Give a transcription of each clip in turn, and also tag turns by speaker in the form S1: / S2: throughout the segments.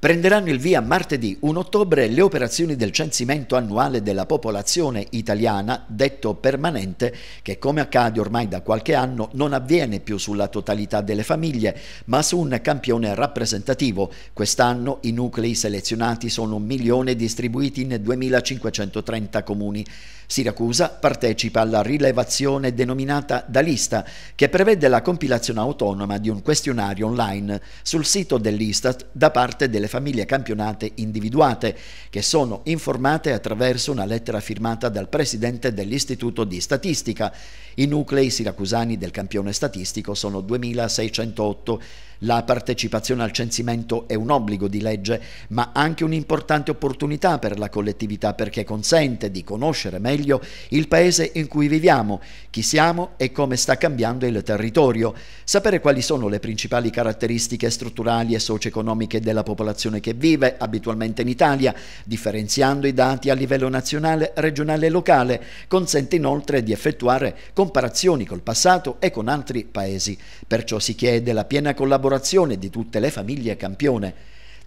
S1: Prenderanno il via martedì 1 ottobre le operazioni del censimento annuale della popolazione italiana, detto permanente, che come accade ormai da qualche anno non avviene più sulla totalità delle famiglie, ma su un campione rappresentativo. Quest'anno i nuclei selezionati sono un milione distribuiti in 2530 comuni. Siracusa partecipa alla rilevazione denominata Da Lista, che prevede la compilazione autonoma di un questionario online sul sito dell'Istat da parte delle delle famiglie campionate individuate, che sono informate attraverso una lettera firmata dal presidente dell'Istituto di Statistica. I nuclei siracusani del campione statistico sono 2608 la partecipazione al censimento è un obbligo di legge, ma anche un'importante opportunità per la collettività perché consente di conoscere meglio il paese in cui viviamo, chi siamo e come sta cambiando il territorio, sapere quali sono le principali caratteristiche strutturali e socio-economiche della popolazione che vive abitualmente in Italia, differenziando i dati a livello nazionale, regionale e locale, consente inoltre di effettuare comparazioni col passato e con altri paesi. Perciò si chiede la piena collaborazione collaborazione di tutte le famiglie campione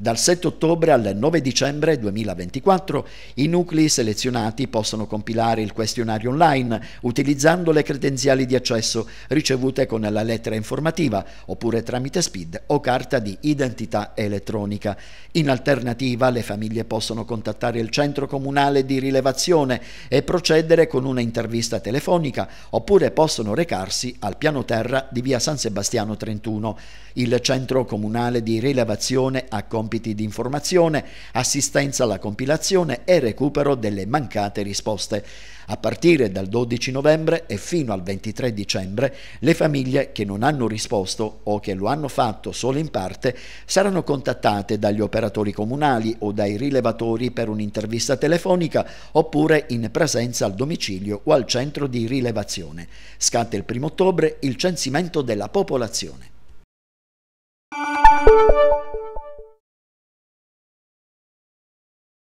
S1: dal 7 ottobre al 9 dicembre 2024 i nuclei selezionati possono compilare il questionario online utilizzando le credenziali di accesso ricevute con la lettera informativa oppure tramite SPID o carta di identità elettronica. In alternativa le famiglie possono contattare il centro comunale di rilevazione e procedere con una intervista telefonica oppure possono recarsi al piano terra di via San Sebastiano 31. Il centro comunale di rilevazione ha compito compiti di informazione, assistenza alla compilazione e recupero delle mancate risposte. A partire dal 12 novembre e fino al 23 dicembre le famiglie che non hanno risposto o che lo hanno fatto solo in parte saranno contattate dagli operatori comunali o dai rilevatori per un'intervista telefonica oppure in presenza al domicilio o al centro di rilevazione. Scatta il 1 ottobre il censimento della popolazione.